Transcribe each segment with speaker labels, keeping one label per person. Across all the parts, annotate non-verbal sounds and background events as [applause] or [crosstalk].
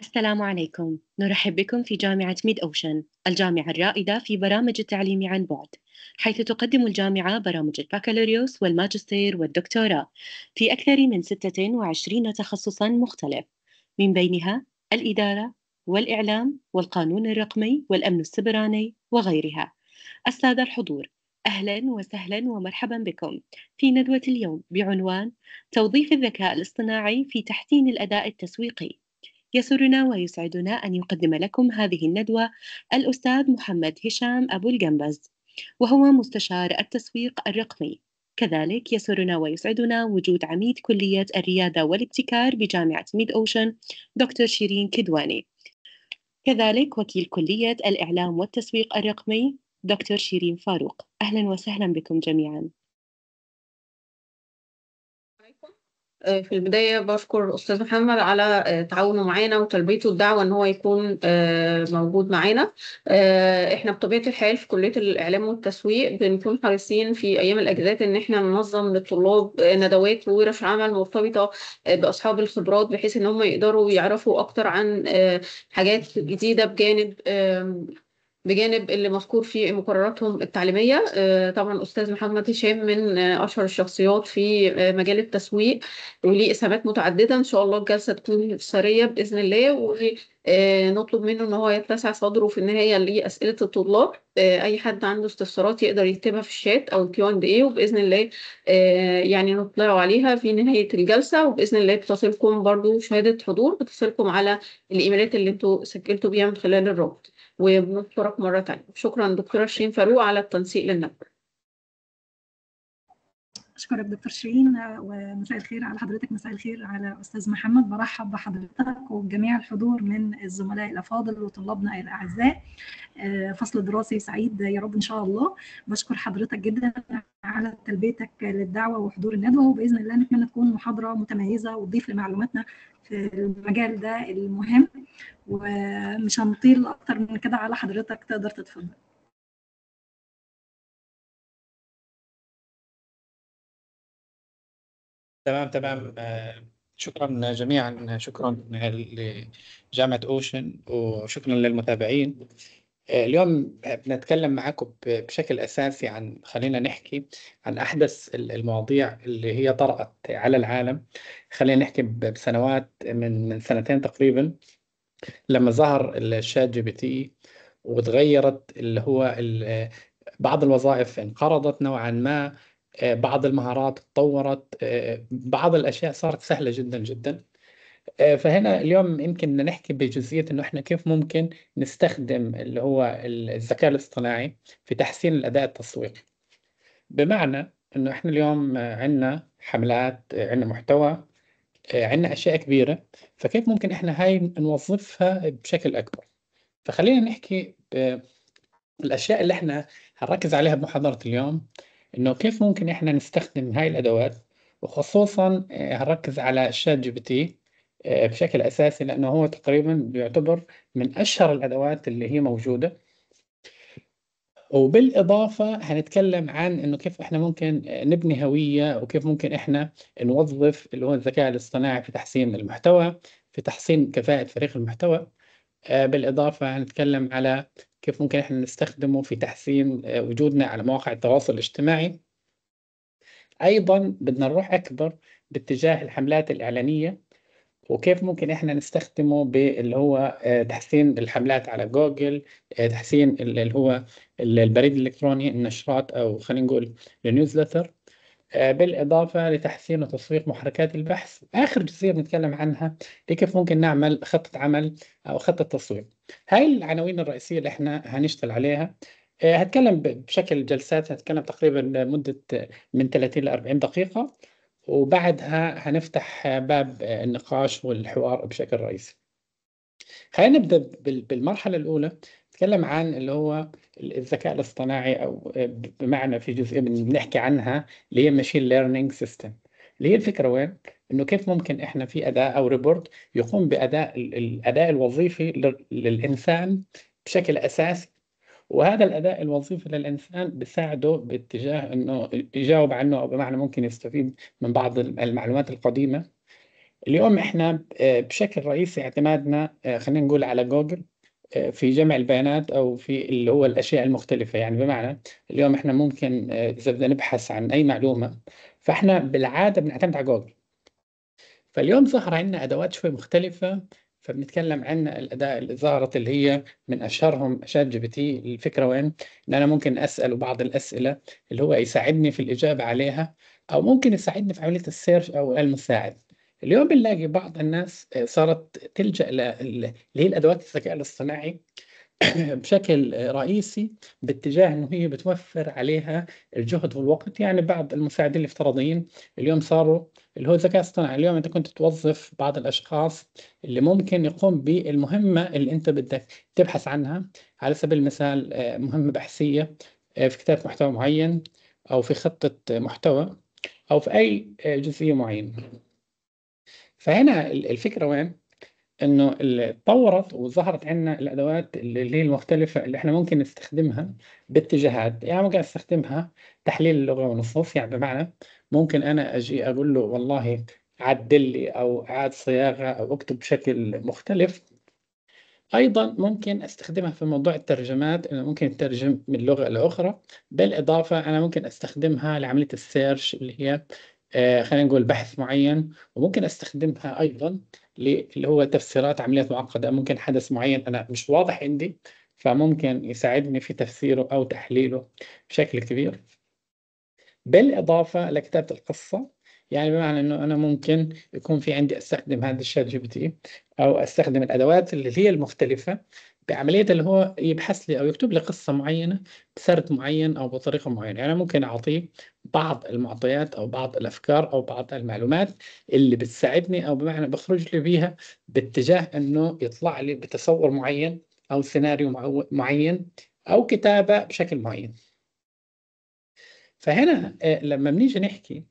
Speaker 1: السلام عليكم
Speaker 2: نرحب بكم في جامعة ميد أوشن الجامعة الرائدة في برامج التعليم عن بعد حيث تقدم الجامعة برامج البكالوريوس والماجستير والدكتوراه في أكثر من 26 تخصصا مختلف من بينها الإدارة والإعلام والقانون الرقمي والأمن السبراني وغيرها السادة الحضور أهلا وسهلا ومرحبا بكم في ندوة اليوم بعنوان توظيف الذكاء الاصطناعي في تحسين الأداء التسويقي يسرنا ويسعدنا أن يقدم لكم هذه الندوة الأستاذ محمد هشام أبو الجنبز وهو مستشار التسويق الرقمي كذلك يسرنا ويسعدنا وجود عميد كلية الريادة والابتكار بجامعة ميد أوشن دكتور شيرين كدواني كذلك وكيل كلية الإعلام والتسويق الرقمي دكتور شيرين فاروق أهلا وسهلا بكم جميعا آه، في البداية بشكر أستاذ محمد على آه، تعاونه معانا وتلبيته الدعوة إن هو يكون آه، موجود معانا. إحنا بطبيعة الحال في كلية الإعلام والتسويق بنكون حريصين في أيام الأجازات إن إحنا ننظم للطلاب ندوات وورش عمل مرتبطة بأصحاب الخبرات بحيث إن هم يقدروا يعرفوا أكتر عن حاجات جديدة بجانب بجانب اللي مذكور في مقرراتهم التعليميه آه، طبعا الاستاذ محمد هشام من آه، اشهر الشخصيات في آه، مجال التسويق وليه اسهامات متعدده ان شاء الله الجلسه تكون سريه باذن الله ونطلب منه ان هو يتسع صدره في النهايه لاسئله الطلاب اي حد عنده استفسارات يقدر يكتبها في الشات او الكيو اند اي وباذن الله يعني نطلعوا عليها في نهايه الجلسه وباذن الله بتصلكم برضو شهاده حضور بتصلكم على الايميلات اللي انتم سجلتوا بيها من خلال الرابط وبنشكرك مرة تانية شكرا دكتورة شيرين فاروق على التنسيق للنبر اشكرك دكتور شيرين ومساء الخير على حضرتك مساء الخير على استاذ محمد برحب بحضرتك وبجميع الحضور من الزملاء الافاضل وطلابنا الاعزاء آه، فصل دراسي سعيد يا رب ان شاء الله بشكر حضرتك جدا على تلبيتك للدعوه وحضور الندوه وباذن الله نتمنى تكون محاضره متميزه وتضيف لمعلوماتنا في المجال ده المهم ومش هنطيل اكتر من كده على حضرتك تقدر تتفضل
Speaker 1: تمام تمام
Speaker 3: آه. آه، شكرا جميعا شكرا لجامعة أوشن وشكرا للمتابعين آه، اليوم بنتكلم معكم بشكل أساسي عن خلينا نحكي عن أحدث المواضيع اللي هي طرأت على العالم خلينا نحكي بسنوات من من سنتين تقريبا لما ظهر الشات جي بي تي وتغيرت اللي هو بعض الوظائف انقرضت نوعا ما آه، بعض المهارات تطورت آه، بعض الاشياء صارت سهله جدا جدا آه، فهنا اليوم يمكن نحكي بجزئيه انه احنا كيف ممكن نستخدم اللي هو الذكاء الاصطناعي في تحسين الاداء التسويقي بمعنى انه احنا اليوم عندنا حملات عندنا محتوى عندنا اشياء كبيره فكيف ممكن احنا هاي نوظفها بشكل اكبر فخلينا نحكي الاشياء اللي احنا هنركز عليها بمحاضره اليوم انه كيف ممكن احنا نستخدم هاي الادوات وخصوصا آه، هنركز على شات جي بي تي بشكل اساسي لانه هو تقريبا يعتبر من اشهر الادوات اللي هي موجوده وبالاضافه هنتكلم عن انه كيف احنا ممكن آه، نبني هويه وكيف ممكن احنا نوظف اللي هو الذكاء الاصطناعي في تحسين المحتوى في تحسين كفاءه فريق المحتوى آه، بالإضافة هنتكلم على كيف ممكن إحنا نستخدمه في تحسين آه، وجودنا على مواقع التواصل الاجتماعي أيضا بدنا نروح أكبر باتجاه الحملات الإعلانية وكيف ممكن احنا نستخدمه باللي هو آه، تحسين الحملات على جوجل تحسين اللي هو البريد الالكتروني النشرات او خلينا نقول النيوزلتر آه، بالإضافة لتحسين وتسويق محركات البحث آخر جزئية بنتكلم عنها كيف ممكن نعمل خطة عمل أو خطة تسويق هاي العناوين الرئيسية اللي احنا هنشتغل عليها آه، هتكلم بشكل جلسات هتكلم تقريبا مدة من 30 ل 40 دقيقة وبعدها هنفتح باب النقاش والحوار بشكل رئيسي خلينا نبدأ بالمرحلة الأولى نتكلم عن اللي هو الذكاء الاصطناعي او آه، بمعنى في جزء بنحكي عنها اللي هي ماشين ليرنينج سيستم اللي هي الفكره وين؟ انه كيف ممكن احنا في اداء او ريبورت يقوم باداء الاداء الوظيفي للانسان بشكل اساسي وهذا الاداء الوظيفي للانسان بيساعده باتجاه انه يجاوب عنه او بمعنى ممكن يستفيد من بعض المعلومات القديمه اليوم احنا آه، بشكل رئيسي اعتمادنا آه، خلينا نقول على جوجل في جمع البيانات او في اللي هو الاشياء المختلفه يعني بمعنى اليوم احنا ممكن آه، اذا بدنا نبحث عن اي معلومه فاحنا بالعاده بنعتمد على جوجل فاليوم ظهر عندنا ادوات شوي مختلفه فبنتكلم عن الاداء اللي ظهرت اللي هي من اشهرهم شات جي بي تي الفكره وين؟ ان انا ممكن اساله بعض الاسئله اللي هو يساعدني في الاجابه عليها او ممكن يساعدني في عمليه السيرش او المساعد اليوم بنلاقي بعض الناس آه، صارت تلجأ اللي هي الأدوات الذكاء الاصطناعي [clears throat] بشكل آه، رئيسي باتجاه انه هي بتوفر عليها الجهد والوقت يعني بعض المساعدين الافتراضيين اليوم صاروا اللي هو الذكاء الاصطناعي اليوم انت كنت توظف بعض الاشخاص اللي ممكن يقوم بالمهمه اللي انت بدك تبحث عنها على سبيل المثال آه، مهمه بحثيه في كتابه محتوى معين او في خطه محتوى او في اي جزئيه معينه فهنا الفكره وين؟ انه تطورت وظهرت عندنا الادوات اللي هي المختلفه اللي احنا ممكن نستخدمها باتجاهات يعني ممكن استخدمها تحليل اللغه والنصوص يعني بمعنى ممكن انا اجي اقول له والله عدل لي او اعاد صياغه او اكتب بشكل مختلف ايضا ممكن استخدمها في موضوع الترجمات انه ممكن اترجم من لغه لاخرى
Speaker 2: بالاضافه
Speaker 3: انا ممكن استخدمها لعمليه السيرش اللي هي آه، خلينا نقول بحث معين وممكن استخدمها ايضا اللي هو تفسيرات عمليات معقده ممكن حدث معين انا مش واضح عندي فممكن يساعدني في تفسيره او تحليله بشكل كبير بالاضافه لكتابه القصه يعني بمعنى انه انا ممكن يكون في عندي استخدم هذا الشات جي بي تي او استخدم الادوات اللي هي المختلفه بعمليه اللي هو يبحث لي او يكتب لي قصه معينه بسرد معين او بطريقه معينه يعني ممكن اعطيه بعض المعطيات او بعض الافكار او بعض المعلومات اللي بتساعدني او بمعنى بخرج لي بيها باتجاه انه يطلع لي بتصور معين او سيناريو معين او كتابه بشكل معين فهنا آه، لما بنيجي نحكي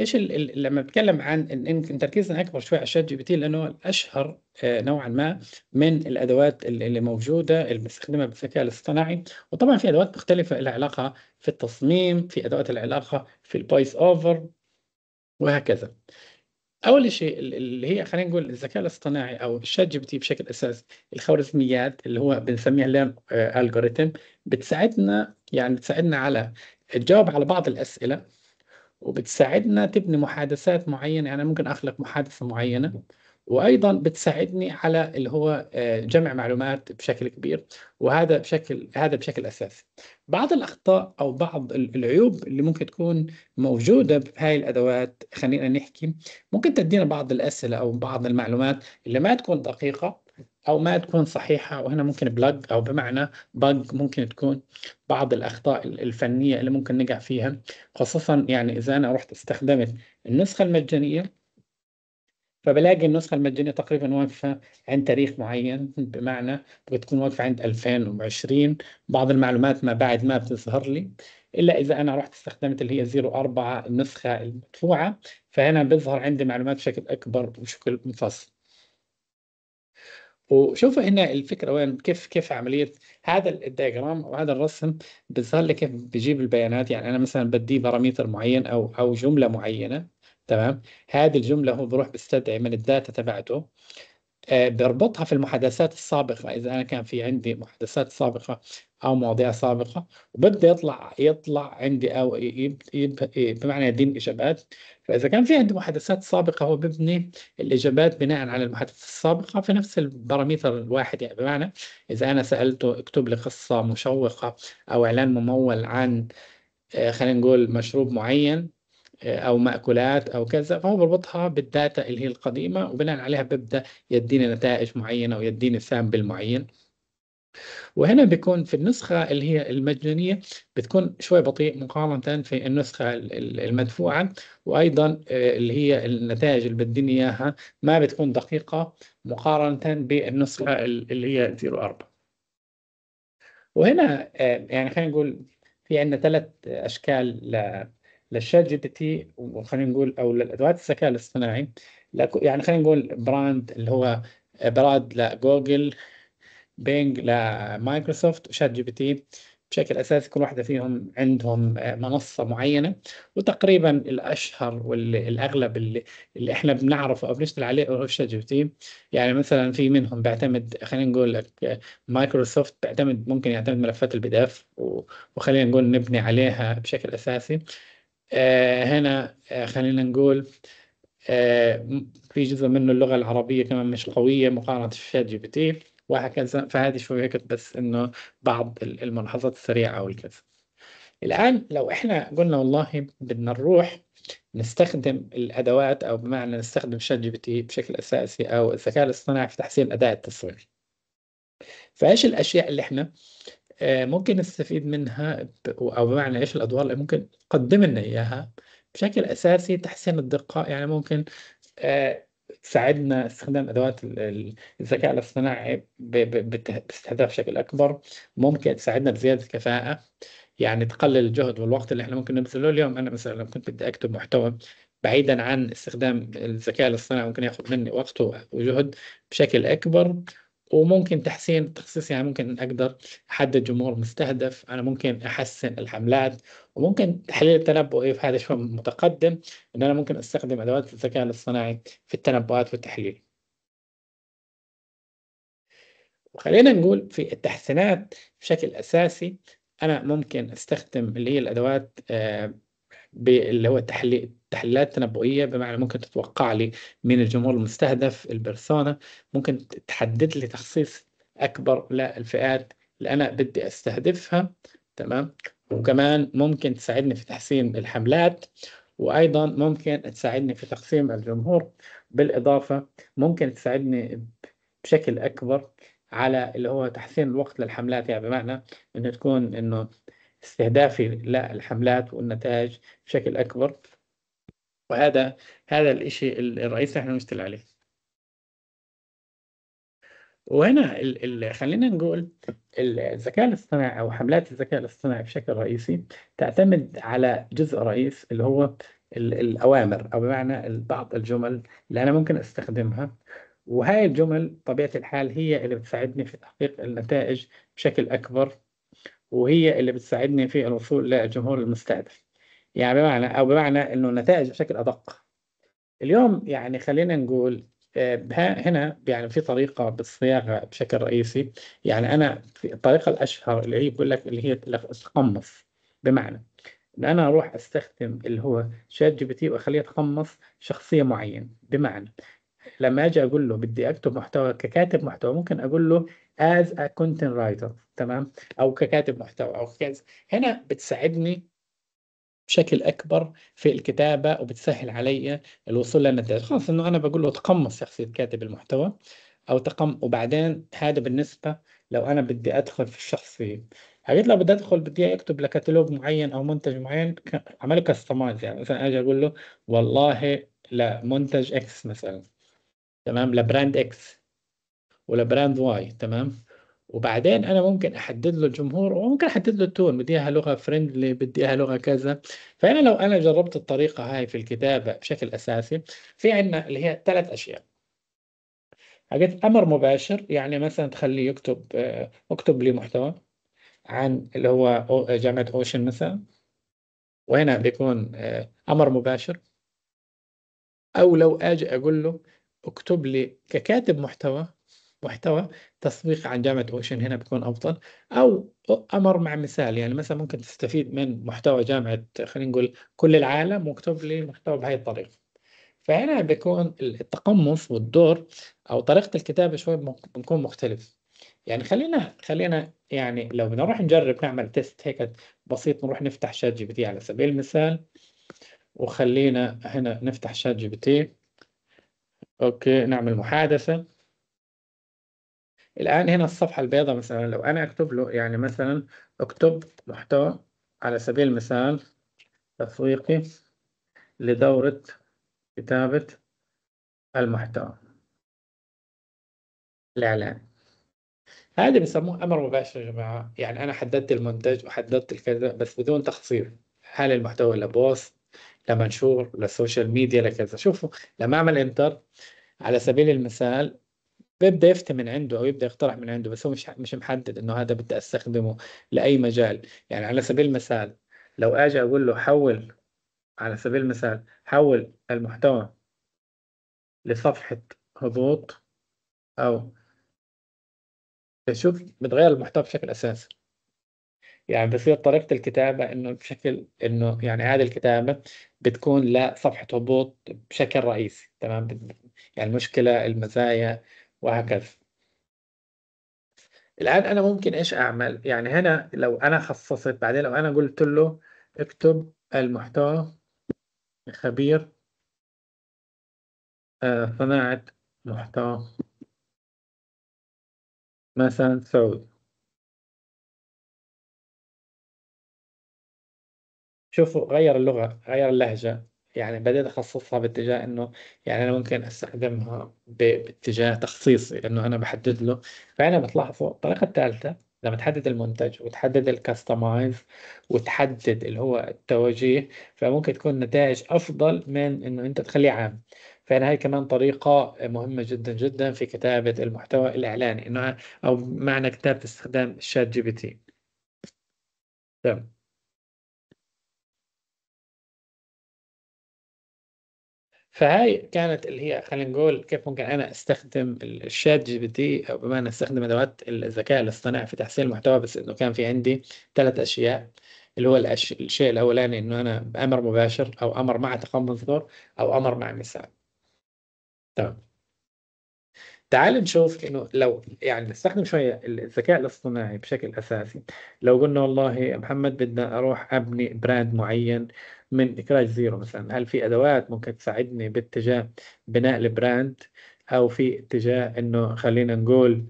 Speaker 3: ايش ال ال لما بتكلم عن ان يمكن تركيزنا اكبر شوي على شات جي بي تي لانه الاشهر آه، نوعا ما من الادوات اللي موجوده اللي بنستخدمها بالذكاء الاصطناعي وطبعا في ادوات مختلفه لها علاقه في التصميم في ادوات العلاقه في الفويس اوفر وهكذا اول شيء اللي هي خلينا نقول الذكاء الاصطناعي او الشات جي بي تي بشكل اساسي الخوارزميات اللي هو بنسميها اليوم الجوريثم آه، بتساعدنا يعني بتساعدنا على الجواب على بعض الاسئله وبتساعدنا تبني محادثات معينه يعني ممكن اخلق محادثه معينه وايضا بتساعدني على اللي هو آه، جمع معلومات بشكل كبير وهذا بشكل هذا بشكل اساسي بعض الاخطاء او بعض العيوب اللي ممكن تكون موجوده بهاي الادوات خلينا نحكي ممكن تدينا بعض الاسئله او بعض المعلومات اللي ما تكون دقيقه او ما تكون صحيحه وهنا ممكن بلاج او بمعنى بج ممكن تكون بعض الاخطاء الفنيه اللي ممكن نقع فيها خصوصا يعني اذا انا رحت استخدمت النسخه المجانيه فبلاقي النسخة المجانية تقريبا واقفة عند تاريخ معين بمعنى بتكون واقفة عند 2020 بعض المعلومات ما بعد ما بتظهر لي إلا إذا أنا رحت استخدمت اللي هي 04 النسخة المدفوعة فهنا بيظهر عندي معلومات بشكل أكبر وبشكل مفصل وشوفوا هنا الفكره وين كيف كيف عمليه هذا الدياجرام وهذا الرسم بيظهر لي كيف بجيب البيانات يعني انا مثلا بدي باراميتر معين او او جمله معينه تمام هذه الجمله هو بروح بيستدعي من الداتا تبعته آه، بربطها في المحادثات السابقة إذا أنا كان في عندي محادثات سابقة أو مواضيع سابقة وببدأ يطلع يطلع عندي أو بمعنى يدين إجابات فإذا كان في عندي محادثات سابقة هو ببني الإجابات بناء على المحادثة السابقة في نفس الباراميتر الواحد يعني بمعنى إذا أنا سألته اكتب لي قصة مشوقة أو إعلان ممول عن آه، خلينا نقول مشروب معين او ماكولات او كذا فهو بربطها بالداتا اللي هي القديمه وبناء عليها ببدا يديني نتائج معينه ويديني سامبل معين وهنا بيكون في النسخة اللي هي المجانية بتكون شوي بطيء مقارنة في النسخة المدفوعة وأيضا آه، اللي هي النتائج اللي بديني إياها ما بتكون دقيقة مقارنة بالنسخة اللي هي 04 وهنا آه، يعني خلينا نقول في عندنا ثلاث أشكال للشات جي بي تي وخلينا نقول او للادوات الذكاء الاصطناعي يعني خلينا نقول براند اللي هو براد لجوجل بينج لمايكروسوفت وشات جي بي تي بشكل اساسي كل واحده فيهم عندهم آه، منصه معينه وتقريبا الاشهر والاغلب اللي, اللي احنا بنعرفه او بنشتغل عليه هو شات جي بي تي يعني مثلا في منهم بيعتمد خلينا نقول لك آه، مايكروسوفت بيعتمد ممكن يعتمد ملفات البي دي اف وخلينا نقول نبني عليها بشكل اساسي آه، هنا آه، خلينا نقول آه، في جزء منه اللغة العربية كمان مش قوية مقارنة بشات جي بي تي وهكذا فهذه شوي هيك بس انه بعض الملاحظات السريعة او الكذا الآن لو احنا قلنا والله بدنا نروح نستخدم الأدوات أو بمعنى نستخدم شات جي بي تي بشكل أساسي أو الذكاء الاصطناعي في تحسين أداء التصوير فإيش الأشياء اللي احنا آه، ممكن نستفيد منها او بمعنى ايش الادوار اللي ممكن تقدم لنا اياها بشكل اساسي تحسين الدقه يعني ممكن آه، تساعدنا استخدام ادوات الذكاء الاصطناعي باستهداف بشكل اكبر ممكن تساعدنا بزياده الكفاءه يعني تقلل الجهد والوقت اللي احنا ممكن نبذله اليوم انا مثلا لو كنت بدي اكتب محتوى بعيدا عن استخدام الذكاء الاصطناعي ممكن ياخذ مني وقت وجهد بشكل اكبر وممكن تحسين التخصيص يعني ممكن اقدر احدد جمهور مستهدف انا ممكن احسن الحملات وممكن تحليل التنبؤي إيه، في هذا شوي متقدم ان انا ممكن استخدم ادوات الذكاء الاصطناعي في التنبؤات والتحليل وخلينا نقول في التحسينات بشكل اساسي انا ممكن استخدم اللي هي الادوات آه، اللي هو التحليل تحليلات تنبؤيه بمعنى ممكن تتوقع لي مين الجمهور المستهدف البرسونا ممكن تحدد لي تخصيص اكبر للفئات اللي انا بدي استهدفها تمام وكمان ممكن تساعدني في تحسين الحملات وايضا ممكن تساعدني في تقسيم الجمهور بالاضافه ممكن تساعدني بشكل اكبر على اللي هو تحسين الوقت للحملات يعني بمعنى انه تكون انه استهدافي للحملات والنتائج بشكل اكبر وهذا هذا الشيء الرئيس احنا نشتغل عليه وهنا ال خلينا نقول الذكاء الاصطناعي او حملات الذكاء الاصطناعي بشكل رئيسي تعتمد على جزء رئيس اللي هو الاوامر او بمعنى بعض الجمل اللي انا ممكن استخدمها وهاي الجمل طبيعه الحال هي اللي بتساعدني في تحقيق النتائج بشكل اكبر وهي اللي بتساعدني في الوصول للجمهور المستهدف يعني بمعنى أو بمعنى إنه النتائج بشكل أدق اليوم يعني خلينا نقول آه، هنا يعني في طريقة بالصياغة بشكل رئيسي يعني أنا في الطريقة الأشهر اللي هي بقول لك اللي هي التقمص بمعنى إن أنا أروح أستخدم اللي هو شات جي بي تي وأخليه يتقمص شخصية معينة بمعنى لما أجي أقول له بدي أكتب محتوى ككاتب محتوى ممكن أقول له as a content writer تمام أو ككاتب محتوى أو كذا هنا بتساعدني بشكل اكبر في الكتابه وبتسهل علي الوصول للنتائج خاصه انه انا بقول له تقمص شخصيه كاتب المحتوى او تقم وبعدين هذا بالنسبه لو انا بدي ادخل في الشخصيه حقيقة لو بدي ادخل بدي اكتب لكتالوج معين او منتج معين اعمله كاستمايز يعني مثلا اجي اقول له والله لمنتج اكس مثلا تمام لبراند اكس ولبراند واي تمام وبعدين انا ممكن احدد له الجمهور وممكن احدد له التون بدي اياها لغه فريندلي بدي اياها لغه كذا فانا لو انا جربت الطريقه هاي في الكتابه بشكل اساسي في عندنا اللي هي ثلاث اشياء حقت امر مباشر يعني مثلا تخليه يكتب آه، اكتب لي محتوى عن اللي هو جامعه اوشن مثلا وهنا بيكون آه، امر مباشر او لو اجي اقول له اكتب لي ككاتب محتوى محتوى تسويق عن جامعه اوشن هنا بيكون افضل او امر مع مثال يعني مثلا ممكن تستفيد من محتوى جامعه خلينا نقول كل العالم مكتوب لي محتوى بهاي الطريقه فهنا بيكون التقمص والدور او طريقه الكتابه شوي بنكون مختلف يعني خلينا خلينا يعني لو بنروح نجرب نعمل تيست هيك بسيط نروح نفتح شات جي بي تي على سبيل المثال وخلينا هنا نفتح شات جي بي تي اوكي نعمل محادثه الآن هنا الصفحة البيضاء مثلا لو أنا أكتب له يعني مثلا أكتب محتوى على سبيل المثال تسويقي لدورة كتابة المحتوى الإعلان هذا بيسموه أمر مباشر يا جماعة يعني أنا حددت المنتج وحددت الكذا بس بدون تخصيص هل المحتوى لبوست لمنشور للسوشيال ميديا لكذا شوفوا لما أعمل إنتر على سبيل المثال بيبدا يفتي من عنده او يبدا يقترح من عنده بس هو مش مش محدد انه هذا بدي استخدمه لاي مجال يعني على سبيل المثال لو اجي اقول له حول على سبيل المثال حول المحتوى لصفحه هبوط او شوف بتغير المحتوى بشكل اساسي يعني بصير طريقه الكتابه انه بشكل انه يعني هذه الكتابه بتكون لصفحه هبوط بشكل رئيسي تمام يعني المشكله المزايا وهكذا الآن أنا ممكن إيش أعمل يعني هنا لو أنا خصصت بعدين لو أنا قلت له اكتب المحتوى خبير
Speaker 1: آه، صناعة محتوى مثلا سعودي
Speaker 3: شوفوا غير اللغة غير اللهجة يعني بديت أخصصها باتجاه إنه يعني أنا ممكن أستخدمها باتجاه تخصيصي لأنه أنا بحدد له فأنا بتلاحظوا الطريقة الثالثة لما تحدد المنتج وتحدد الكاستمايز وتحدد اللي هو التوجيه فممكن تكون نتائج أفضل من إنه أنت تخليه عام فأنا هاي كمان طريقة مهمة جدا جدا في كتابة المحتوى الإعلاني إنه أو معنى كتابة استخدام الشات جي بي تي تمام فهاي كانت اللي هي خلينا نقول كيف ممكن انا استخدم الشات جي بي تي او بما ان استخدم ادوات الذكاء الاصطناعي في تحسين المحتوى بس انه كان في عندي ثلاث اشياء اللي هو الأش... الشيء الاولاني انه انا بامر مباشر او امر مع تقمص دور او امر مع مثال تمام تعال نشوف انه لو يعني نستخدم شويه الذكاء الاصطناعي بشكل اساسي لو قلنا والله يا محمد بدنا اروح ابني براند معين من كراش زيرو مثلا هل في أدوات ممكن تساعدني باتجاه بناء البراند أو في اتجاه إنه خلينا نقول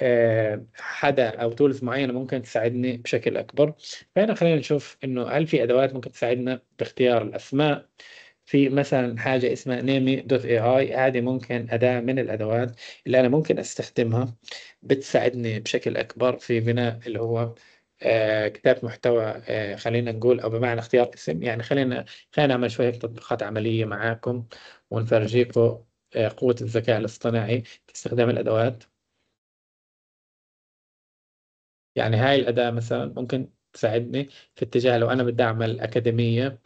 Speaker 3: آه، حدا او تولز معينه ممكن تساعدني بشكل اكبر فهنا خلينا نشوف انه هل في ادوات ممكن تساعدنا باختيار الاسماء في مثلا حاجة اسمها نيمي دوت اي اي هذه ممكن أداة من الأدوات اللي أنا ممكن أستخدمها بتساعدني بشكل أكبر في بناء اللي هو آه، كتابة محتوى آه، خلينا نقول أو بمعنى اختيار اسم يعني خلينا خلينا نعمل شوية تطبيقات عملية معاكم ونفرجيكم آه، قوة الذكاء الاصطناعي في استخدام الأدوات يعني هاي الأداة مثلا ممكن تساعدني في اتجاه لو أنا بدي أعمل أكاديمية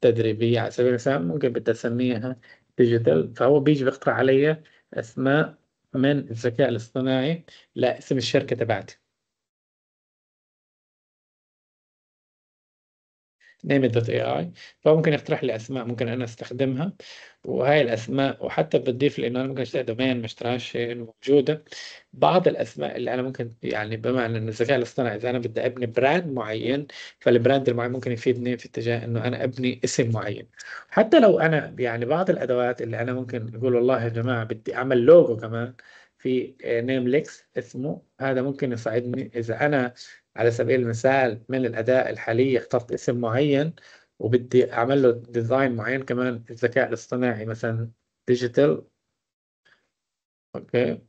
Speaker 3: تدريبية على سبيل المثال ممكن بدي أسميها ديجيتال فهو بيجي بيقترح علي أسماء من الذكاء الاصطناعي
Speaker 1: لاسم الشركة تبعتي
Speaker 3: اي فممكن يقترح لي اسماء ممكن انا استخدمها وهاي الاسماء وحتى بتضيف لي انه انا ممكن اشتري دومين ما اشتراش موجوده بعض الاسماء اللي انا ممكن يعني بمعنى انه الذكاء الاصطناعي اذا انا بدي ابني براند معين فالبراند المعين ممكن يفيدني في اتجاه انه انا ابني اسم معين حتى لو انا يعني بعض الادوات اللي انا ممكن اقول والله يا جماعه بدي اعمل لوجو كمان في نيم ليكس اسمه هذا ممكن يساعدني اذا انا على سبيل المثال من الأداء الحالي اخترت اسم معين وبدي أعمل له ديزاين معين كمان الذكاء الاصطناعي مثلا ديجيتال أوكي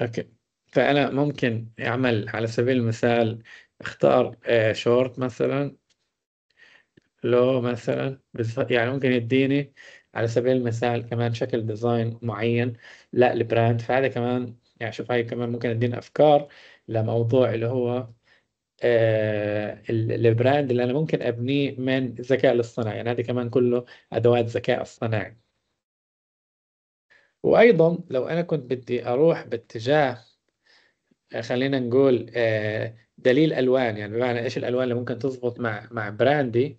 Speaker 3: أوكي فأنا ممكن أعمل على سبيل المثال اختار شورت آه، مثلا لو مثلا يعني ممكن يديني على سبيل المثال كمان شكل ديزاين معين لا البراند فهذا كمان يعني شوف هاي كمان ممكن ادينا افكار لموضوع اللي هو آه البراند اللي انا ممكن ابنيه من الذكاء الاصطناعي يعني هذه كمان كله ادوات ذكاء اصطناعي وايضا لو انا كنت بدي اروح باتجاه آه، خلينا نقول آه دليل الوان يعني بمعنى ايش الالوان اللي ممكن تزبط مع مع براندي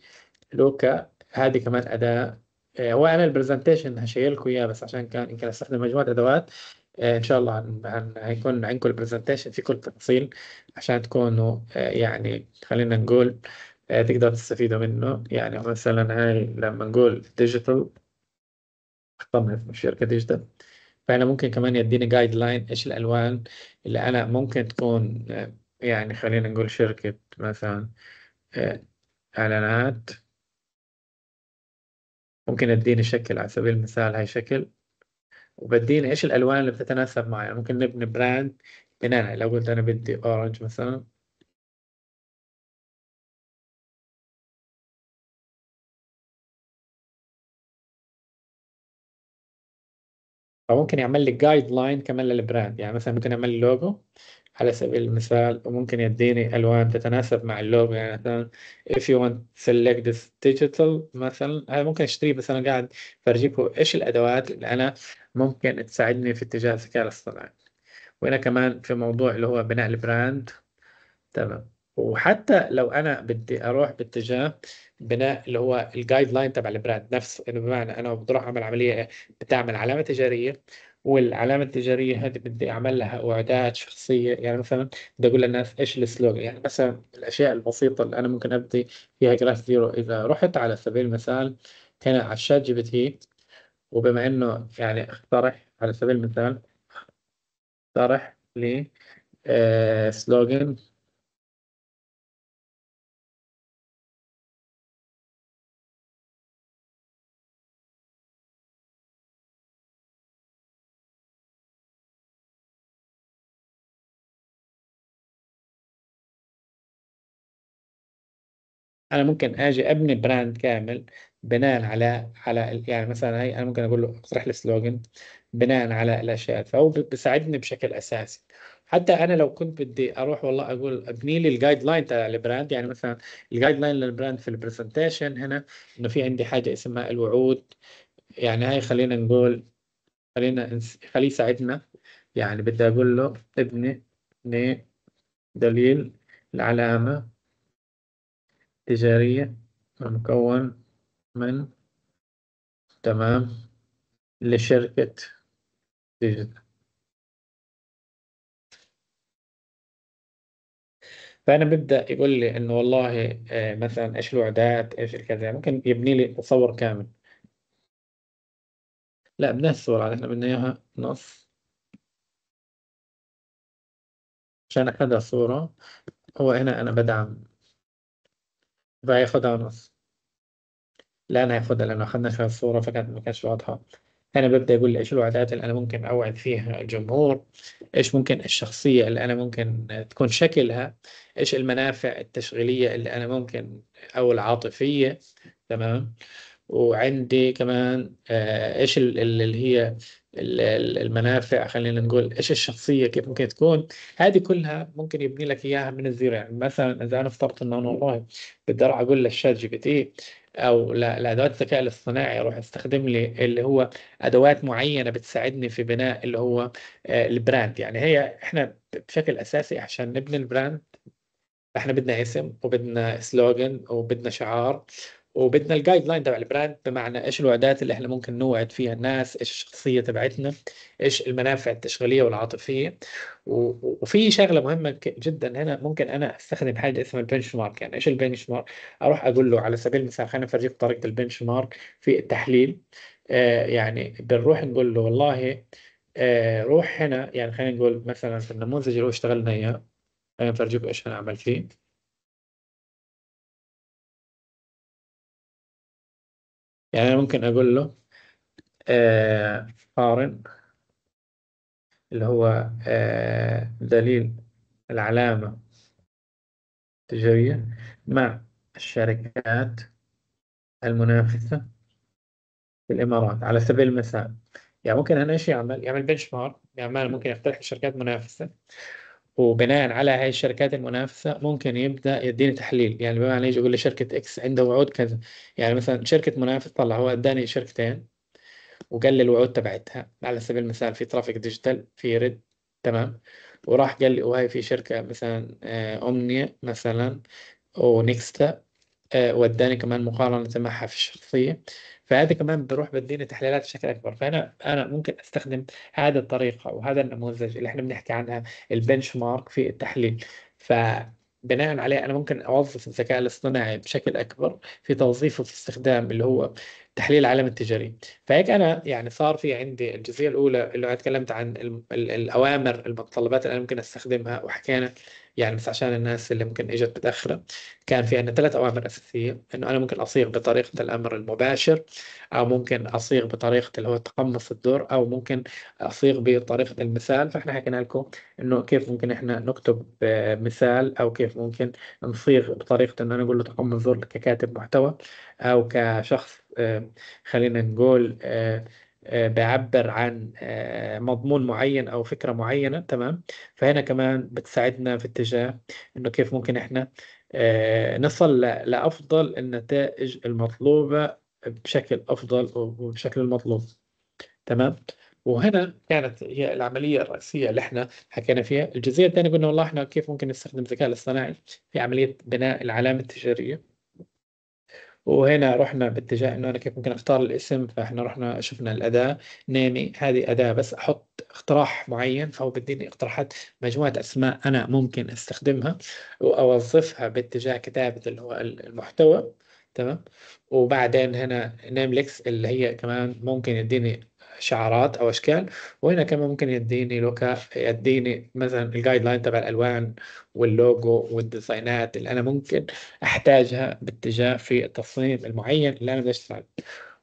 Speaker 3: لوكا هذه كمان اداه آه، هو انا البرزنتيشن هشيل لكم اياه بس عشان كان يمكن استخدم مجموعه ادوات آه، ان شاء الله هن... هيكون عندكم البرزنتيشن في كل تفصيل عشان تكونوا آه، يعني خلينا نقول آه، تقدروا تستفيدوا منه يعني مثلا هاي لما نقول ديجيتال اخترنا اسم الشركه ديجيتال فانا ممكن كمان يديني جايد لاين ايش الالوان اللي انا ممكن تكون يعني خلينا نقول شركه مثلا اعلانات ممكن يديني شكل على سبيل المثال هاي شكل وبدينا ايش الالوان اللي بتتناسب معي ممكن نبني براند بناء لو قلت انا بدي اورنج مثلا
Speaker 1: فممكن يعمل لي
Speaker 3: جايد لاين كمان للبراند يعني مثلا ممكن يعمل لي لوجو على سبيل المثال وممكن يديني الوان تتناسب مع اللوجو يعني مثلا if you want to select this digital مثلا هذا ممكن اشتريه بس انا قاعد فرجيكم ايش الادوات اللي انا ممكن تساعدني في اتجاه الذكاء الاصطناعي وهنا كمان في موضوع اللي هو بناء البراند تمام وحتى لو انا بدي اروح باتجاه بناء اللي هو الجايد لاين تبع البراند نفسه انه بمعنى انا بدي اروح اعمل عمليه بتعمل علامه تجاريه والعلامه التجاريه هذه بدي اعمل لها اعداد شخصيه يعني مثلا بدي اقول للناس ايش السلوجن يعني مثلا الاشياء البسيطه اللي انا ممكن ابدي فيها جراف زيرو اذا رحت على سبيل المثال هنا على الشات جي بي تي وبما انه يعني اقترح على سبيل المثال اقترح لي سلوجن آه، انا ممكن اجي ابني براند كامل بناء على على يعني مثلا هي انا ممكن اقول له اقترح لي سلوجن بناء على الاشياء فهو بيساعدني بشكل اساسي حتى انا لو كنت بدي اروح والله اقول ابني لي الجايد لاين تبع البراند يعني مثلا الجايد لاين للبراند في البرزنتيشن هنا انه في عندي حاجه اسمها الوعود يعني هاي خلينا نقول خلينا خليه يساعدنا يعني بدي اقول له ابني ابني دليل العلامه التجاريه المكون من تمام لشركة ديجيتال فأنا ببدأ يقول لي إنه والله آه، مثلا إيش الوعدات إيش الكذا ممكن يبني لي تصور كامل لا بدنا الصور إحنا بدنا إياها نص
Speaker 1: عشان أخذها صورة
Speaker 3: هو هنا أنا بدعم فياخدها نص لا انا هاخدها لان اخدنا شويه الصوره فكانت ما كانتش واضحه انا ببدا اقول ايش الوعدات اللي انا ممكن اوعد فيها الجمهور ايش ممكن الشخصيه اللي انا ممكن تكون شكلها ايش المنافع التشغيليه اللي انا ممكن او العاطفيه تمام وعندي كمان آه، ايش اللي هي المنافع خلينا نقول ايش الشخصيه كيف ممكن تكون هذه كلها ممكن يبني لك اياها من الزيرو يعني مثلا اذا انا افترضت انه انا والله بدي اروح اقول للشات جي بي تي او لادوات الذكاء الاصطناعي اروح استخدم لي اللي هو ادوات معينه بتساعدني في بناء اللي هو آه، البراند يعني هي احنا بشكل اساسي عشان نبني البراند احنا بدنا اسم وبدنا سلوجن وبدنا شعار وبدنا الجايد لاين تبع البراند بمعنى ايش الوعدات اللي احنا ممكن نوعد فيها الناس، ايش الشخصيه تبعتنا، ايش المنافع التشغيليه والعاطفيه وفي شغله مهمه جدا هنا ممكن انا استخدم حاجه اسمها البنش مارك، يعني ايش البنش مارك؟ اروح اقول له على سبيل المثال خلينا نفرجيك طريقه البنش مارك في التحليل آه يعني بنروح نقول له والله آه روح هنا يعني خلينا نقول مثلا في النموذج اللي هو اشتغلنا اياه خلينا نفرجيك ايش انا
Speaker 1: عملت فيه يعني
Speaker 3: ممكن أقول له قارن آه، اللي هو آه، دليل العلامة التجارية مع الشركات المنافسة في الإمارات على سبيل المثال يعني ممكن هنا ايش يعمل؟ يعمل بنش مارك يعمل ممكن يقترح شركات منافسة وبناء على هاي الشركات المنافسه ممكن يبدا يديني تحليل يعني بمعنى يجي يقول لي شركه اكس عندها وعود كذا يعني مثلا شركه منافس طلع هو اداني شركتين وقال لي الوعود تبعتها على سبيل المثال في ترافيك ديجيتال في ريد تمام وراح قال لي وهي في شركه مثلا اومنيا آه، مثلا ونيكستا آه، وداني كمان مقارنه معها في الشخصيه فهذا كمان بروح بديني تحليلات بشكل اكبر فانا انا ممكن استخدم هذه الطريقه وهذا النموذج اللي احنا بنحكي عنها البنش مارك في التحليل ف بناء عليه انا ممكن اوظف الذكاء الاصطناعي بشكل اكبر في توظيفه في استخدام اللي هو تحليل العالم التجاري فهيك انا يعني صار في عندي الجزئيه الاولى اللي انا تكلمت عن الاوامر المتطلبات اللي انا ممكن استخدمها وحكينا يعني بس عشان الناس اللي ممكن اجت متاخره كان في عندنا ثلاث اوامر اساسيه انه انا ممكن اصيغ بطريقه الامر المباشر او ممكن اصيغ بطريقه اللي هو تقمص الدور او ممكن اصيغ بطريقه المثال فاحنا حكينا لكم انه كيف ممكن احنا نكتب مثال او كيف ممكن نصيغ بطريقه انه انا اقول له تقمص دور ككاتب محتوى او كشخص آه، خلينا نقول آه، آه، بيعبر عن آه، مضمون معين او فكره معينه تمام فهنا كمان بتساعدنا في اتجاه انه كيف ممكن احنا آه، نصل لافضل النتائج المطلوبه بشكل افضل وبشكل المطلوب تمام وهنا كانت هي العملية الرئيسية اللي احنا حكينا فيها، الجزئية الثانية قلنا والله احنا كيف ممكن نستخدم الذكاء الاصطناعي في عملية بناء العلامة التجارية وهنا رحنا باتجاه انه انا كيف ممكن اختار الاسم فاحنا رحنا شفنا الاداه نيمي هذه اداه بس احط اقتراح معين فهو بديني اقتراحات مجموعه اسماء انا ممكن استخدمها واوظفها باتجاه كتابه اللي هو المحتوى تمام وبعدين هنا نيملكس اللي هي كمان ممكن يديني شعارات او اشكال وهنا كمان ممكن يديني لوكا يديني مثلا الجايد لاين تبع الالوان واللوجو والديزاينات اللي انا ممكن احتاجها باتجاه في التصميم المعين اللي انا بدي اشتغل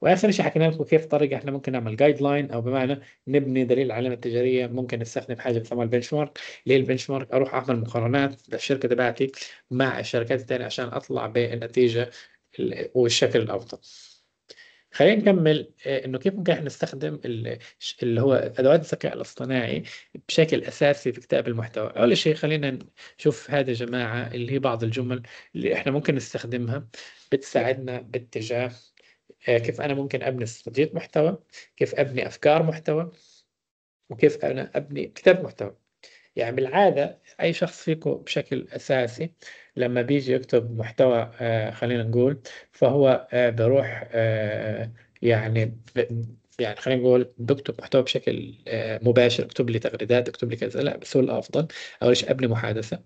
Speaker 3: واخر شيء حكينا لكم كيف طريقه احنا ممكن نعمل جايد لاين او بمعنى نبني دليل العلامه التجاريه ممكن نستخدم حاجه بتسمى البنش مارك ليه البنش مارك اروح اعمل مقارنات للشركه تبعتي مع الشركات الثانيه عشان اطلع بالنتيجه والشكل الافضل خلينا نكمل آه، انه كيف ممكن احنا نستخدم اللي هو ادوات الذكاء الاصطناعي بشكل اساسي في كتابه المحتوى اول شيء خلينا نشوف هذا يا جماعه اللي هي بعض الجمل اللي احنا ممكن نستخدمها بتساعدنا باتجاه آه، كيف انا ممكن ابني استراتيجيه محتوى كيف ابني افكار محتوى وكيف انا ابني كتاب محتوى يعني بالعاده اي شخص فيكم بشكل اساسي لما بيجي يكتب محتوى آه، خلينا نقول فهو آه، بروح آه، يعني يعني خلينا نقول بكتب محتوى بشكل مباشر اكتب لي تغريدات اكتب لي كذا لا بس هو الافضل اول شيء ابني محادثه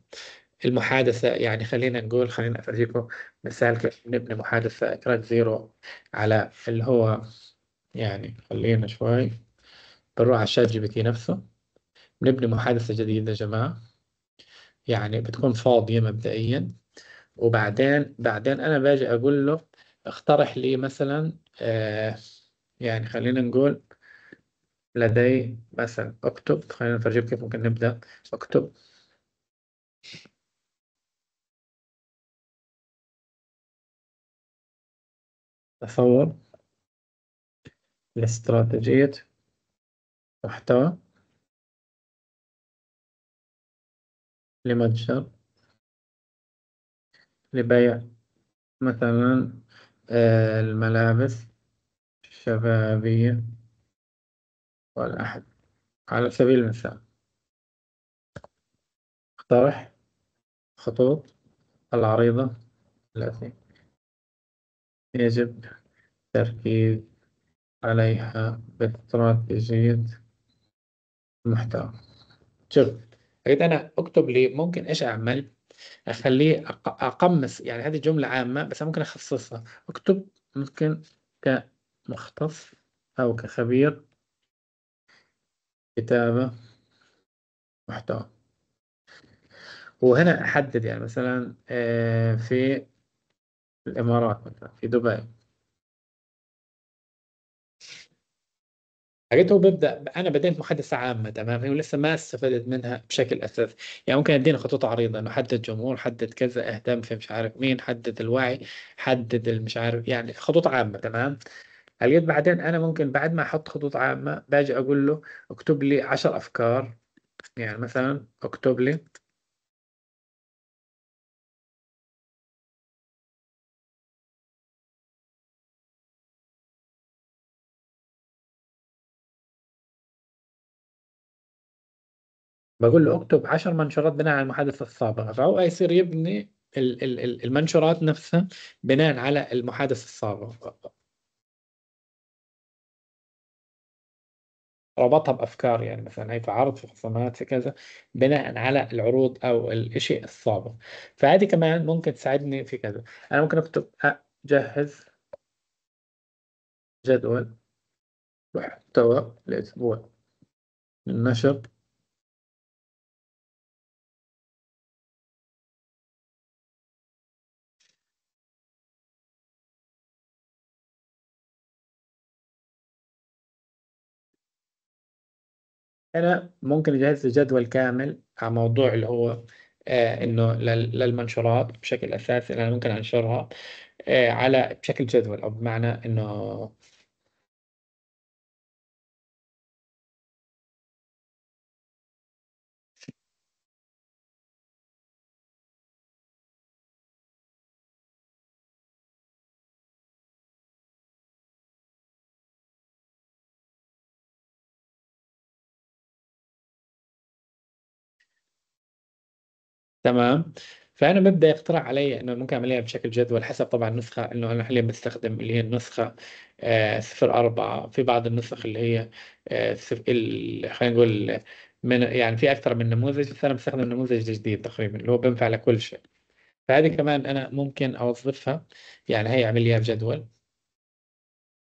Speaker 3: المحادثه يعني خلينا نقول خلينا افرجيكم مثال كيف نبني محادثه كراك زيرو على اللي هو يعني خلينا شوي بنروح على الشات جي بي تي نفسه بنبني محادثه جديده يا جماعه يعني بتكون فاضية مبدئيا وبعدين بعدين أنا باجي أقول له اقترح لي مثلا آه، يعني خلينا نقول لدي مثلا اكتب خلينا نفرجيك كيف ممكن نبدأ اكتب
Speaker 1: تصور لاستراتيجية محتوى لمتجر لبيع مثلا آه، الملابس الشبابية والأحد على سبيل المثال اقترح خطوط العريضة التي يجب
Speaker 3: التركيز عليها باستراتيجية المحتوى شوف بقيت أنا أكتب لي ممكن إيش أعمل أخليه أقمص يعني هذه جملة عامة بس ممكن أخصصها أكتب ممكن كمختص أو كخبير كتابة محتوى وهنا أحدد يعني مثلا آه، في الإمارات مثلا في دبي حاجته ببدا انا بدات محادثه عامه تمام ولسه ما استفدت منها بشكل اساسي يعني ممكن ادينا خطوط عريضه انه حدد جمهور حدد كذا اهتم في مش عارف مين حدد الوعي حدد المش عارف يعني خطوط عامه تمام لقيت بعدين انا ممكن بعد ما احط خطوط عامه باجي اقول له اكتب لي 10 افكار يعني مثلا اكتب لي بقول له اكتب عشر منشورات بناء على المحادثه السابقه فهو يصير يبني المنشورات نفسها بناء على المحادثه السابقه
Speaker 1: ربطها بافكار يعني مثلا
Speaker 3: هي في عرض في خصومات في كذا بناء على العروض او الشيء السابق فهذه كمان ممكن تساعدني في كذا انا ممكن اكتب اجهز
Speaker 1: جدول محتوى الاسبوع النشر
Speaker 3: انا ممكن اجهز جدول كامل على موضوع اللي هو آه، انه للمنشورات بشكل اساسي اللي انا ممكن انشرها آه، على بشكل جدول او بمعنى انه تمام فانا مبدا يقترح علي انه ممكن اعملها بشكل جدول حسب طبعا النسخه انه انا حاليا بستخدم اللي هي النسخه آه 04 في بعض النسخ اللي هي آه خلينا نقول من يعني في اكثر من نموذج بس انا بستخدم نموذج جديد تقريبا اللي هو بينفع لكل شيء فهذه كمان انا ممكن اوظفها يعني هي اعمل لي بجدول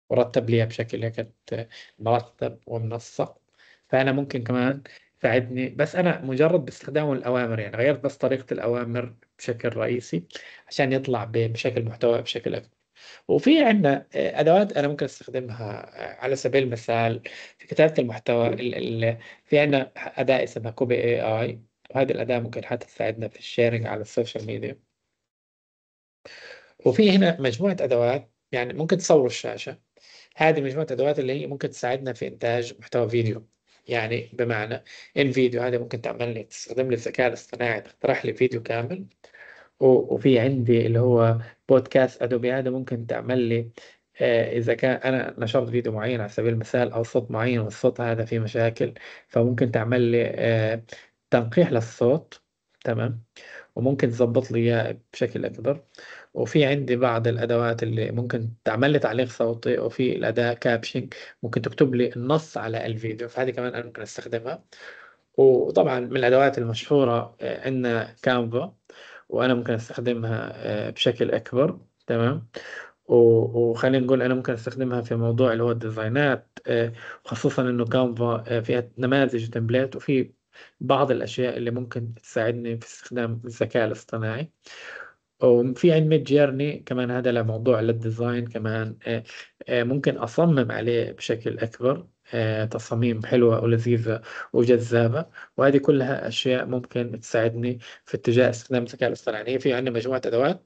Speaker 3: ورتب ليها بشكل هيك آه، مرتب ومنسق فانا ممكن كمان ساعدني بس أنا مجرد باستخدام الأوامر يعني غيرت بس طريقة الأوامر بشكل رئيسي عشان يطلع بشكل محتوى بشكل أكبر وفي عندنا آه، أدوات أنا ممكن أستخدمها آه، على سبيل المثال في كتابة المحتوى ال ال في عندنا أداة اسمها كوبي اي اي وهذه الأداة ممكن حتى تساعدنا في الشيرنج على السوشيال ميديا وفي هنا مجموعة أدوات يعني ممكن تصوروا الشاشة هذه مجموعة أدوات اللي هي ممكن تساعدنا في إنتاج محتوى فيديو يعني بمعنى ان فيديو هذا ممكن تعمل لي تستخدم لي الذكاء الاصطناعي تقترح لي فيديو كامل وفي عندي اللي هو بودكاست ادوبي هذا ممكن تعمل لي آه، اذا كان انا نشرت فيديو معين على سبيل المثال او صوت معين والصوت هذا فيه مشاكل فممكن تعمل لي آه، تنقيح للصوت تمام وممكن تظبط لي اياه بشكل أكبر وفي عندي بعض الأدوات اللي ممكن تعمل لي تعليق صوتي وفي الأداة كابشنج ممكن تكتب لي النص على الفيديو فهذه كمان أنا ممكن أستخدمها وطبعا من الأدوات المشهورة آه، عندنا كانفا وأنا ممكن أستخدمها آه، بشكل أكبر تمام وخلينا نقول انا ممكن استخدمها في موضوع اللي هو الديزاينات آه، خصوصا انه كانفا فيها نماذج وتمبلات وفي بعض الأشياء اللي ممكن تساعدني في استخدام الذكاء الاصطناعي وفي عندي ميد جيرني كمان هذا لموضوع للديزاين كمان آه، آه، ممكن أصمم عليه بشكل أكبر آه، تصاميم حلوة ولذيذة وجذابة وهذه كلها أشياء ممكن تساعدني في اتجاه استخدام الذكاء الاصطناعي يعني في عندي مجموعة أدوات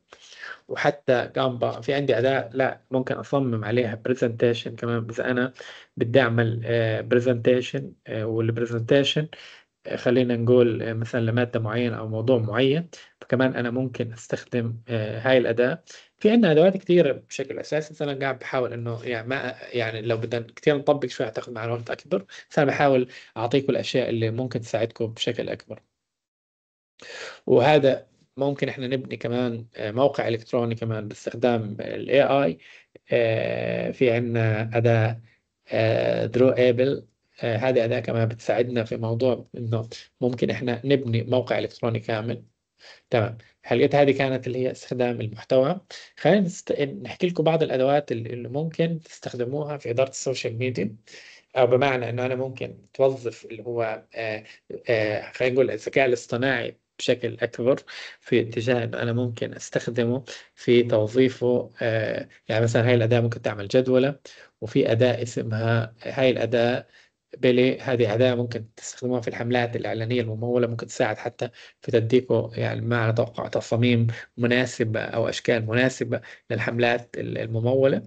Speaker 3: وحتى جامبا في عندي أداة لا ممكن أصمم عليها برزنتيشن كمان إذا أنا بدي أعمل برزنتيشن والبرزنتيشن خلينا نقول آه، مثلا لماده معينه او موضوع معين فكمان انا ممكن استخدم آه، هاي الاداه في عندنا ادوات كثيره بشكل اساسي مثلا قاعد بحاول انه يعني ما يعني لو بدنا كثير نطبق شوي اعتقد مع الوقت اكبر بس انا بحاول اعطيكم الاشياء اللي ممكن تساعدكم بشكل اكبر وهذا ممكن احنا نبني كمان آه، موقع الكتروني كمان باستخدام الاي اي في عندنا اداه درو ايبل آه، هذه أداة كمان بتساعدنا في موضوع إنه ممكن إحنا نبني موقع إلكتروني كامل تمام حلقتها هذه كانت اللي هي استخدام المحتوى خلينا نست... نحكي لكم بعض الادوات اللي ممكن تستخدموها في اداره السوشيال ميديا او بمعنى انه انا ممكن توظف اللي هو آه، آه، خلينا نقول الذكاء الاصطناعي بشكل اكبر في اتجاه انه انا ممكن استخدمه في توظيفه يعني مثلا هاي الاداه ممكن تعمل جدوله وفي اداه اسمها هاي الاداه بيلي هذه أداة ممكن تستخدموها في الحملات الإعلانية الممولة ممكن تساعد حتى في تديكوا يعني مع توقع تصاميم مناسبة أو أشكال مناسبة للحملات الممولة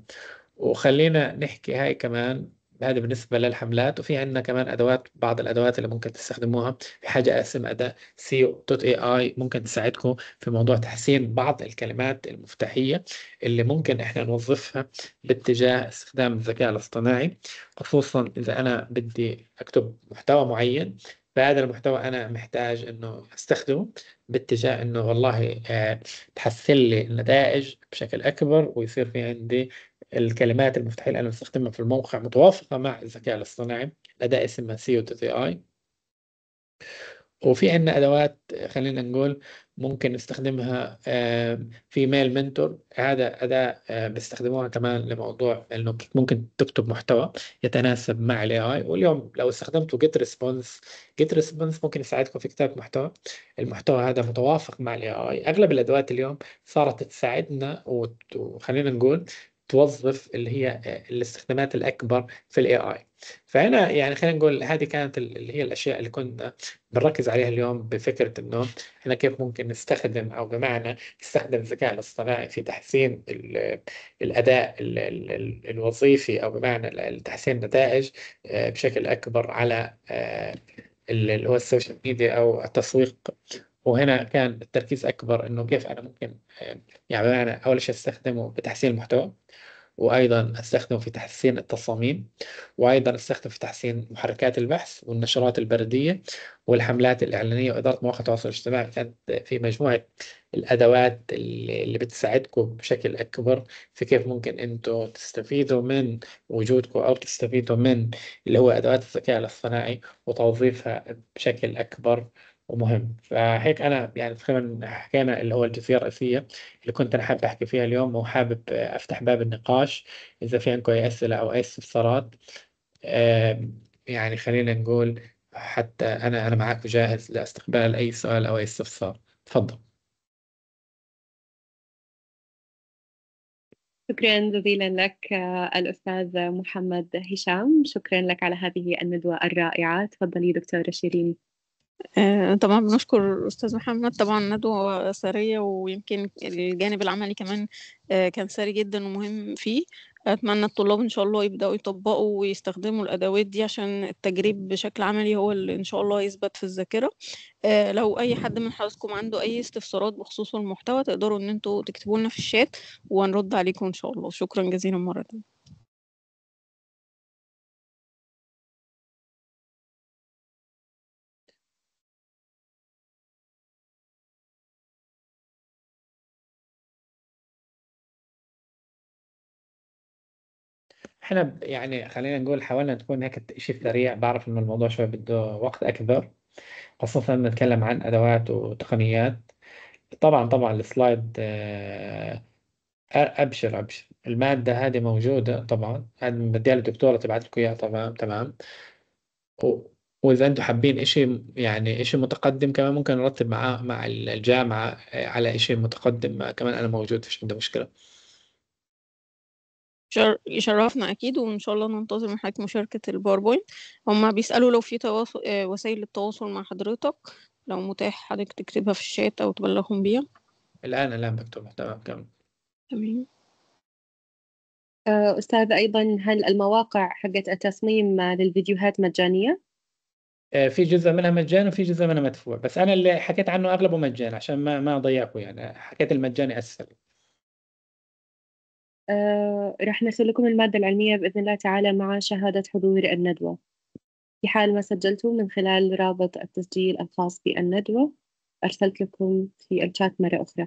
Speaker 3: وخلينا نحكي هاي كمان هذا بالنسبة للحملات وفي عندنا كمان أدوات بعض الأدوات اللي ممكن تستخدموها في حاجة اسم أداة SEO.ai ممكن تساعدكم في موضوع تحسين بعض الكلمات المفتاحية اللي ممكن إحنا نوظفها باتجاه استخدام الذكاء الاصطناعي خصوصا إذا أنا بدي أكتب محتوى معين فهذا المحتوى أنا محتاج إنه أستخدمه باتجاه إنه والله آه، تحسن لي النتائج بشكل أكبر ويصير في عندي الكلمات اللي انا بستخدمها في الموقع متوافقة مع الذكاء الاصطناعي أداة اسمها سيو او تي آي وفي عندنا أدوات خلينا نقول ممكن نستخدمها في ميل منتور هذا أداة بيستخدموها كمان لموضوع إنه ممكن تكتب محتوى يتناسب مع الاي اي واليوم لو استخدمتوا جيت ريسبونس جيت ريسبونس ممكن يساعدكم في كتابة محتوى المحتوى هذا متوافق مع الاي اي أغلب الأدوات اليوم صارت تساعدنا وخلينا نقول توظف اللي هي آه، الاستخدامات الاكبر في الاي اي فهنا يعني خلينا نقول هذه كانت اللي هي الاشياء اللي كنا بنركز عليها اليوم بفكره انه احنا كيف ممكن نستخدم او بمعنى نستخدم الذكاء الاصطناعي في تحسين الاداء الوظيفي او بمعنى تحسين النتائج آه، بشكل اكبر على آه، اللي هو السوشيال ميديا او التسويق وهنا كان التركيز اكبر انه كيف انا ممكن يعني انا اول شيء استخدمه بتحسين المحتوى وايضا استخدمه في تحسين التصاميم وايضا استخدمه في تحسين محركات البحث والنشرات البريديه والحملات الاعلانيه واداره مواقع التواصل الاجتماعي كانت في مجموعه الادوات اللي بتساعدكم بشكل اكبر في كيف ممكن انتم تستفيدوا من وجودكم او تستفيدوا من اللي هو ادوات الذكاء الاصطناعي وتوظيفها بشكل اكبر ومهم فهيك انا يعني تقريبا حكينا اللي هو الجزئيه الرئيسيه اللي كنت انا حابب احكي فيها اليوم وحابب افتح باب النقاش اذا في عندكم اي اسئله او اي استفسارات يعني خلينا نقول حتى انا انا معك وجاهز لاستقبال اي سؤال او اي استفسار تفضل
Speaker 2: شكرا جزيلا لك آه، الأستاذ محمد هشام شكرا لك على هذه الندوة الرائعة تفضلي دكتورة شيرين آه، طبعا بنشكر أستاذ محمد طبعا ندوة ثرية ويمكن الجانب العملي كمان آه، كان ثري جدا ومهم فيه أتمنى الطلاب إن شاء الله يبدأوا يطبقوا ويستخدموا الأدوات دي عشان التجريب بشكل عملي هو اللي إن شاء الله يثبت في الذاكرة آه، لو أي حد من حضراتكم عنده أي استفسارات بخصوص المحتوى تقدروا إن أنتوا تكتبوا لنا في الشات وهنرد عليكم إن شاء الله شكرا جزيلا مرة ثانيه
Speaker 3: احنا يعني خلينا نقول حاولنا تكون هيك شيء سريع بعرف انه الموضوع شوي بده وقت اكبر خاصة نتكلم عن ادوات وتقنيات طبعا طبعا السلايد آه، ابشر ابشر المادة هذه موجودة طبعا هذا بديها الدكتورة تبعت لكم اياها تمام تمام واذا انتم حابين اشي يعني اشي متقدم كمان ممكن نرتب مع مع الجامعة آه، على اشي متقدم آه، كمان انا موجود فيش عندي مشكلة يشرفنا
Speaker 2: اكيد وان شاء الله ننتظر من حضرتك مشاركه الباوربوينت هما بيسالوا لو في تواصل آه، وسائل للتواصل مع حضرتك لو متاح حضرتك تكتبها في الشات او تبلغهم بيها
Speaker 3: الان الان مكتوبه تمام كمل
Speaker 2: تمام آه، استاذ ايضا هل المواقع حقت التصميم للفيديوهات مجانيه
Speaker 3: آه، في جزء منها مجاني وفي جزء منها مدفوع بس انا اللي حكيت عنه اغلبه مجاني عشان ما ما اضيعكم يعني حكيت المجاني اسهل
Speaker 2: آه راح نرسل لكم المادة العلمية بإذن الله تعالى مع شهادة حضور الندوة في حال ما سجلتوا من خلال رابط التسجيل الخاص بالندوة أرسلت لكم في الشات مرة أخرى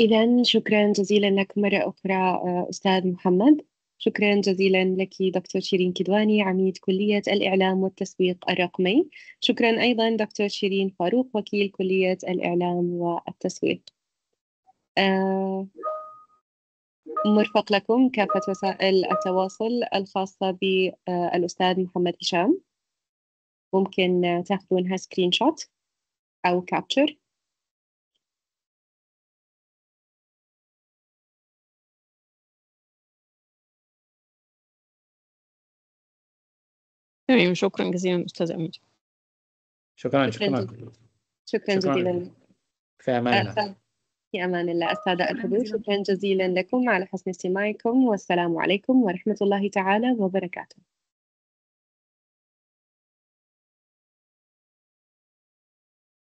Speaker 2: إذا شكرا جزيلا لك مرة أخرى آه، أستاذ محمد شكرا جزيلا لك دكتور شيرين كدواني عميد كلية الإعلام والتسويق الرقمي شكرا أيضا دكتور شيرين فاروق وكيل كلية الإعلام والتسويق آه، مرفق لكم كافة وسائل التواصل الخاصة بالأستاذ محمد هشام ممكن تاخذونها سكرين
Speaker 1: شوت أو كابتشر تمام شكرا جزيلا أستاذ أمين شكرا
Speaker 3: شكرا
Speaker 2: شكرا جزيلا
Speaker 3: في أمان آه، الله
Speaker 2: آه، في أمان الله السادة الحضور شكرا جزيلا لكم على حسن استماعكم والسلام عليكم ورحمة الله تعالى
Speaker 1: وبركاته